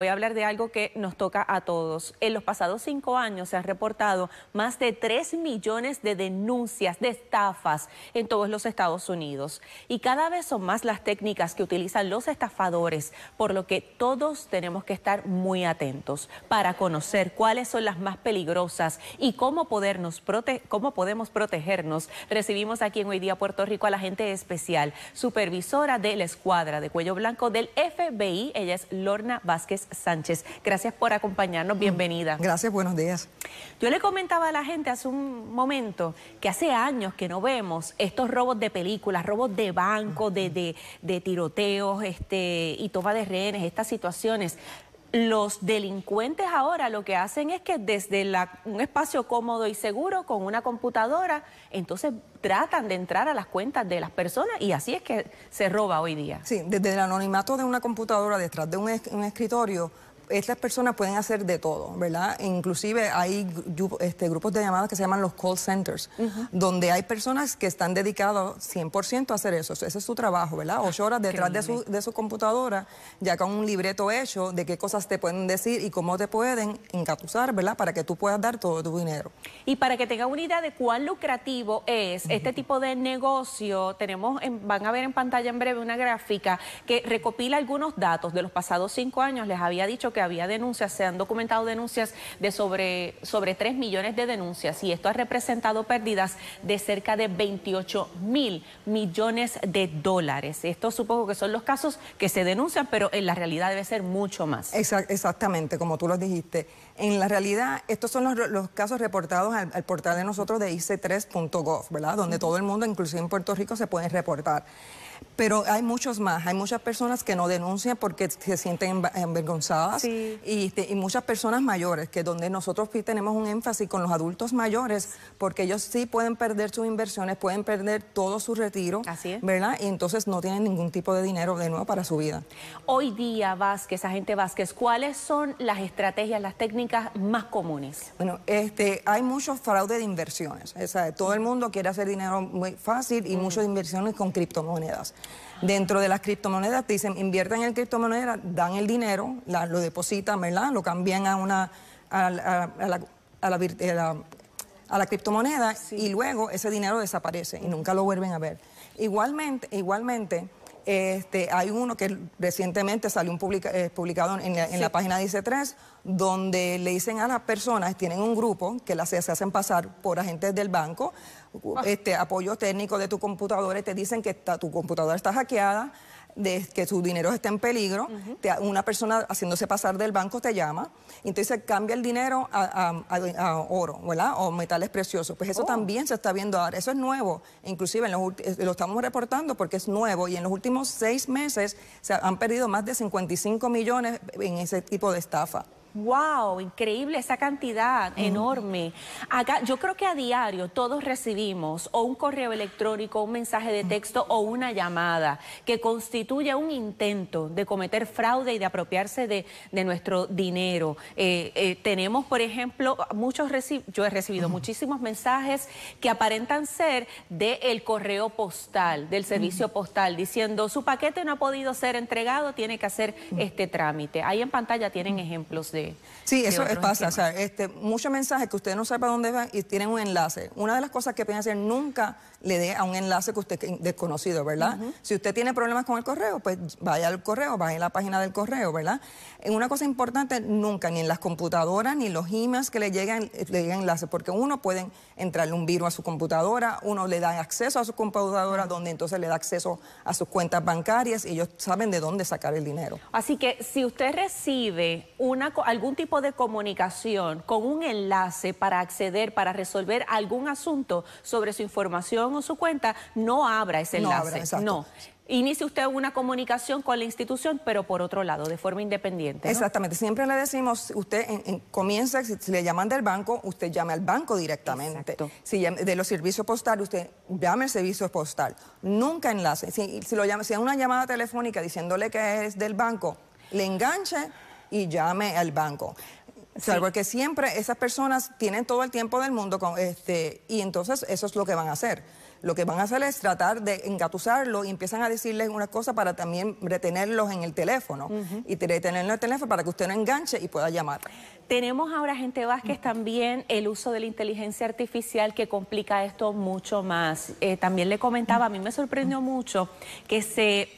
Voy a hablar de algo que nos toca a todos. En los pasados cinco años se han reportado más de 3 millones de denuncias de estafas en todos los Estados Unidos. Y cada vez son más las técnicas que utilizan los estafadores, por lo que todos tenemos que estar muy atentos para conocer cuáles son las más peligrosas y cómo, podernos cómo podemos protegernos. Recibimos aquí en Hoy Día Puerto Rico a la gente especial, supervisora de la escuadra de cuello blanco del FBI. Ella es Lorna Vázquez. Sánchez. Gracias por acompañarnos, mm. bienvenida. Gracias, buenos días. Yo le comentaba a la gente hace un momento que hace años que no vemos estos robos de películas, robos de banco, de, tiroteos este, y toma de rehenes, estas situaciones los delincuentes ahora lo que hacen es que desde un espacio cómodo y seguro con una computadora, entonces tratan de entrar a las cuentas de las personas y así es que se roba hoy día. Sí, desde el anonimato de una computadora detrás de un escritorio estas personas pueden hacer de todo, ¿verdad? E inclusive hay este, grupos de llamadas que se llaman los call centers, donde hay personas que están dedicadas 100% a hacer eso. Ese es su trabajo, ¿verdad? Ocho horas ah, detrás de su, computadora, ya con un libreto hecho de qué cosas te pueden decir y cómo te pueden encatusar, ¿verdad? Para que tú puedas dar todo tu dinero. Y para que tenga una idea de cuán lucrativo es este tipo de negocio, tenemos, van a ver en pantalla en breve una gráfica que recopila algunos datos de los pasados cinco años. Les había dicho que había denuncias, se han documentado denuncias de sobre, sobre 3 millones de denuncias y esto ha representado pérdidas de cerca de 28 mil millones de dólares. Esto supongo que son los casos que se denuncian, pero en la realidad debe ser mucho más. Exactamente, como tú lo dijiste. En la realidad, estos son los, casos reportados al, portal de nosotros de ic3.gov, ¿verdad? Donde todo el mundo, inclusive en Puerto Rico, se puede reportar pero hay muchos más. Hay muchas personas que no denuncian porque se sienten avergonzadas y, muchas personas mayores, que donde nosotros tenemos un énfasis con los adultos mayores, porque ellos sí pueden perder sus inversiones, pueden perder todo su retiro, Así ¿verdad? Y entonces no tienen ningún tipo de dinero de nuevo para su vida. Hoy día, Vázquez, agente Vázquez, ¿cuáles son las estrategias, las técnicas más comunes? Bueno, este, hay mucho fraude de inversiones. O sea, todo el mundo quiere hacer dinero muy fácil y muchas inversiones con criptomonedas. Dentro de las criptomonedas te dicen, inviertan en criptomonedas, dan el dinero, lo depositan, ¿verdad? Lo cambian a una a, eh, la, criptomoneda y luego ese dinero desaparece y nunca lo vuelven a ver. Igualmente, igualmente este, hay uno que recientemente salió un eh, publicado en la, página de 3 donde le dicen a las personas, tienen un grupo que las, se hacen pasar por agentes del banco, ah. este, apoyo técnico de tu computadora y te dicen que tu computadora está hackeada de que su dinero está en peligro, una persona haciéndose pasar del banco te llama, entonces cambia el dinero a, oro, ¿verdad? O metales preciosos. Pues eso oh. también se está viendo ahora, eso es nuevo, inclusive eh, lo estamos reportando porque es nuevo y en los últimos seis meses se han perdido más de 55 millones en ese tipo de estafa wow, increíble esa cantidad, enorme. Acá, yo creo que a diario todos recibimos o un correo electrónico, un mensaje de texto o una llamada que constituye un intento de cometer fraude y de apropiarse de, nuestro dinero. Eh, eh, tenemos, por ejemplo, muchos yo he recibido muchísimos mensajes que aparentan ser del correo postal, del servicio postal, diciendo su paquete no ha podido ser entregado, tiene que hacer este trámite. Ahí en pantalla tienen ejemplos de Sí, eso pasa. este, muchos mensajes que usted no sabe para dónde van y tienen un enlace. Una de las cosas que pueden hacer, nunca le dé a un enlace que usted desconocido, ¿verdad? Si usted tiene problemas con el correo, pues vaya al correo, vaya a la página del correo, ¿verdad? Una cosa importante, nunca, ni en las computadoras, ni los emails que le llegan, le llegan enlace, porque uno puede entrarle un virus a su computadora, uno le da acceso a su computadora, donde entonces le da acceso a sus cuentas bancarias y ellos saben de dónde sacar el dinero. Así que si usted recibe una algún tipo de comunicación con un enlace para acceder, para resolver algún asunto sobre su información o su cuenta, no abra ese enlace. no inicie usted una comunicación con la institución, pero por otro lado, de forma independiente. Exactamente, siempre le decimos, usted comienza, si, le llaman del banco, usted llame al banco directamente. Si de los servicios postales, usted llame al servicio postal. Nunca enlace. Si, es lo si una llamada telefónica diciéndole que es del banco, le enganche y llame al banco. Salvo que siempre esas personas tienen todo el tiempo del mundo con, este, y entonces eso es lo que van a hacer. Lo que van a hacer es tratar de engatusarlo y empiezan a decirles unas cosas para también retenerlos en el teléfono y retenerlo en el teléfono para que usted no enganche y pueda llamar. Tenemos ahora, gente Vázquez, también el uso de la inteligencia artificial que complica esto mucho más. Eh, también le comentaba, a mí me sorprendió mucho que se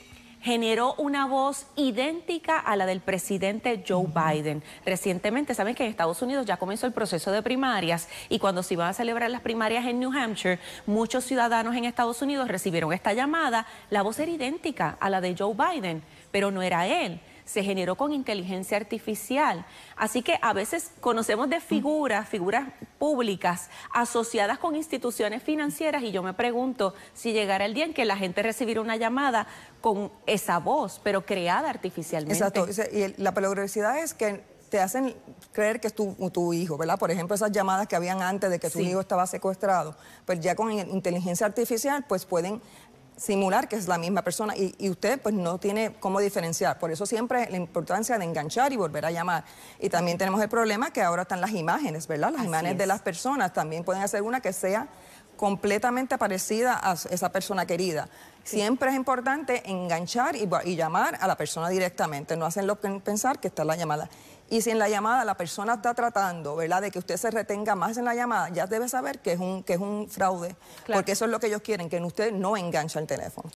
generó una voz idéntica a la del presidente Joe Biden. Recientemente, saben que en Estados Unidos ya comenzó el proceso de primarias y cuando se iban a celebrar las primarias en New Hampshire, muchos ciudadanos en Estados Unidos recibieron esta llamada. La voz era idéntica a la de Joe Biden, pero no era él se generó con inteligencia artificial. Así que a veces conocemos de figuras, figuras públicas asociadas con instituciones financieras y yo me pregunto si llegara el día en que la gente recibiera una llamada con esa voz, pero creada artificialmente. Exacto, y la peligrosidad es que te hacen creer que es tu, hijo, ¿verdad? Por ejemplo, esas llamadas que habían antes de que tu hijo estaba secuestrado, pero pues ya con inteligencia artificial, pues pueden simular que es la misma persona y, usted pues no tiene cómo diferenciar. Por eso siempre la importancia de enganchar y volver a llamar. Y también tenemos el problema que ahora están las imágenes, ¿verdad? Las imágenes de las personas también pueden hacer una que sea completamente parecida a esa persona querida. Siempre es importante enganchar y, llamar a la persona directamente, no que pensar que está la llamada. Y si en la llamada la persona está tratando, ¿verdad?, de que usted se retenga más en la llamada, ya debe saber que es un, que es un fraude, porque eso es lo que ellos quieren, que usted no enganche el teléfono.